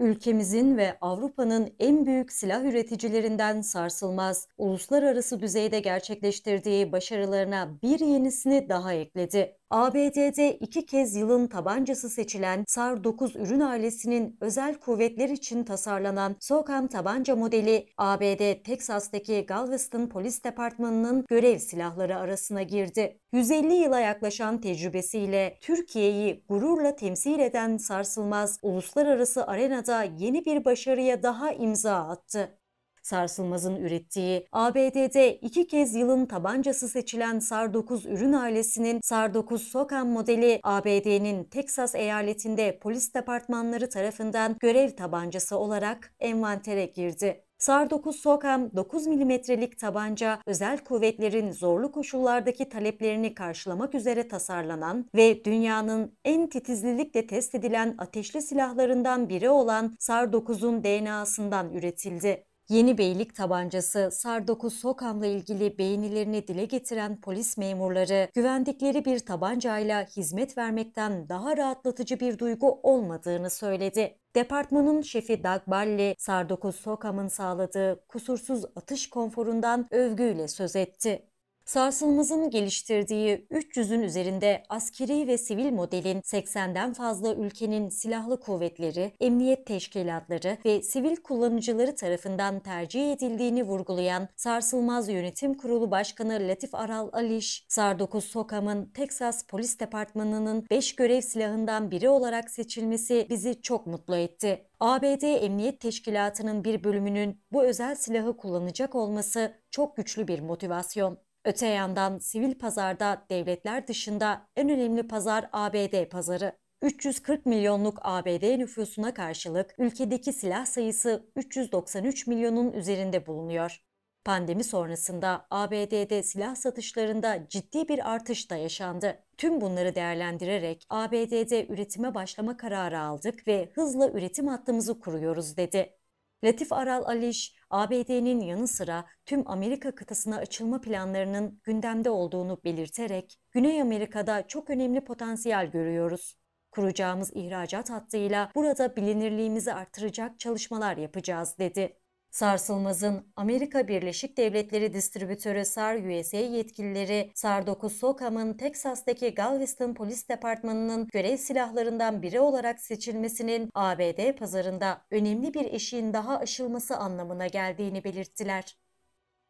ülkemizin ve Avrupa'nın en büyük silah üreticilerinden sarsılmaz uluslararası düzeyde gerçekleştirdiği başarılarına bir yenisini daha ekledi. ABD'de iki kez yılın tabancası seçilen SAR-9 ürün ailesinin özel kuvvetler için tasarlanan SOCAM tabanca modeli ABD Teksas'taki Galveston Polis Departmanı'nın görev silahları arasına girdi. 150 yıla yaklaşan tecrübesiyle Türkiye'yi gururla temsil eden Sarsılmaz uluslararası arenada yeni bir başarıya daha imza attı. Sarsılmaz'ın ürettiği ABD'de iki kez yılın tabancası seçilen SAR-9 ürün ailesinin SAR-9 Sokan modeli ABD'nin Teksas eyaletinde polis departmanları tarafından görev tabancası olarak envantere girdi. SAR-9 SOKAM 9 milimetrelik tabanca özel kuvvetlerin zorlu koşullardaki taleplerini karşılamak üzere tasarlanan ve dünyanın en titizlilikle test edilen ateşli silahlarından biri olan SAR-9'un DNA'sından üretildi. Yeni Beylik tabancası Sardoku Sokam'la ilgili beğenilerini dile getiren polis memurları güvendikleri bir tabancayla hizmet vermekten daha rahatlatıcı bir duygu olmadığını söyledi. Departmanın şefi Doug Barley, Sardoku Sokam'ın sağladığı kusursuz atış konforundan övgüyle söz etti. Sarsılmaz'ın geliştirdiği 300'ün üzerinde askeri ve sivil modelin 80'den fazla ülkenin silahlı kuvvetleri, emniyet teşkilatları ve sivil kullanıcıları tarafından tercih edildiğini vurgulayan Sarsılmaz Yönetim Kurulu Başkanı Latif Aral Aliş, Sar-9 SOKAM'ın Texas Polis Departmanı'nın 5 görev silahından biri olarak seçilmesi bizi çok mutlu etti. ABD Emniyet Teşkilatı'nın bir bölümünün bu özel silahı kullanacak olması çok güçlü bir motivasyon. Öte yandan sivil pazarda devletler dışında en önemli pazar ABD pazarı. 340 milyonluk ABD nüfusuna karşılık ülkedeki silah sayısı 393 milyonun üzerinde bulunuyor. Pandemi sonrasında ABD'de silah satışlarında ciddi bir artış da yaşandı. Tüm bunları değerlendirerek ABD'de üretime başlama kararı aldık ve hızla üretim hattımızı kuruyoruz dedi. Latif Aral Aliş, ABD'nin yanı sıra tüm Amerika kıtasına açılma planlarının gündemde olduğunu belirterek, Güney Amerika'da çok önemli potansiyel görüyoruz. Kuracağımız ihracat hattıyla burada bilinirliğimizi artıracak çalışmalar yapacağız dedi. Sarsılmaz'ın Amerika Birleşik Devletleri distribütörü SAR USA yetkilileri SAR-9 SOCAM'ın Teksas'taki Galveston Polis Departmanı'nın görev silahlarından biri olarak seçilmesinin ABD pazarında önemli bir eşiğin daha aşılması anlamına geldiğini belirttiler.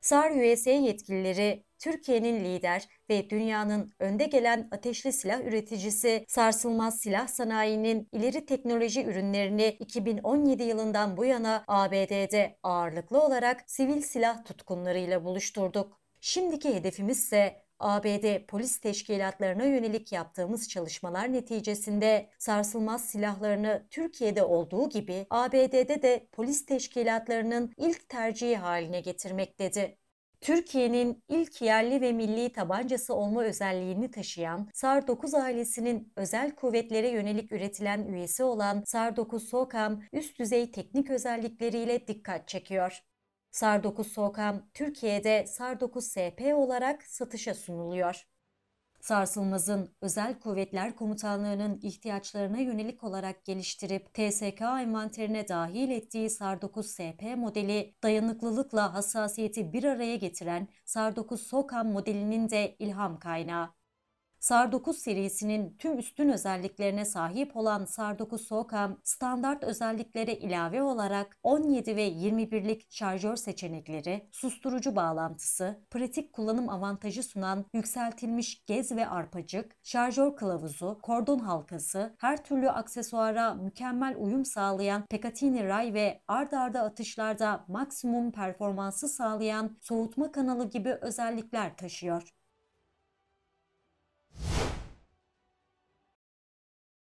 SAR USA yetkilileri Türkiye'nin lider ve dünyanın önde gelen ateşli silah üreticisi sarsılmaz silah sanayinin ileri teknoloji ürünlerini 2017 yılından bu yana ABD'de ağırlıklı olarak sivil silah tutkunlarıyla buluşturduk. Şimdiki hedefimiz ise ABD polis teşkilatlarına yönelik yaptığımız çalışmalar neticesinde sarsılmaz silahlarını Türkiye'de olduğu gibi ABD'de de polis teşkilatlarının ilk tercihi haline getirmek dedi. Türkiye'nin ilk yerli ve milli tabancası olma özelliğini taşıyan SAR-9 ailesinin özel kuvvetlere yönelik üretilen üyesi olan SAR-9 SOKAM üst düzey teknik özellikleriyle dikkat çekiyor. SAR-9 SOKAM Türkiye'de SAR-9SP olarak satışa sunuluyor. Sarsılmaz'ın Özel Kuvvetler Komutanlığı'nın ihtiyaçlarına yönelik olarak geliştirip TSK envanterine dahil ettiği SAR-9SP modeli dayanıklılıkla hassasiyeti bir araya getiren SAR-9 SOKAM modelinin de ilham kaynağı. SAR 9 serisinin tüm üstün özelliklerine sahip olan SAR 9 SOCAM standart özelliklere ilave olarak 17 ve 21'lik şarjör seçenekleri, susturucu bağlantısı, pratik kullanım avantajı sunan yükseltilmiş gez ve arpacık, şarjör kılavuzu, kordon halkası, her türlü aksesuara mükemmel uyum sağlayan Pekatini ray ve ard arda atışlarda maksimum performansı sağlayan soğutma kanalı gibi özellikler taşıyor.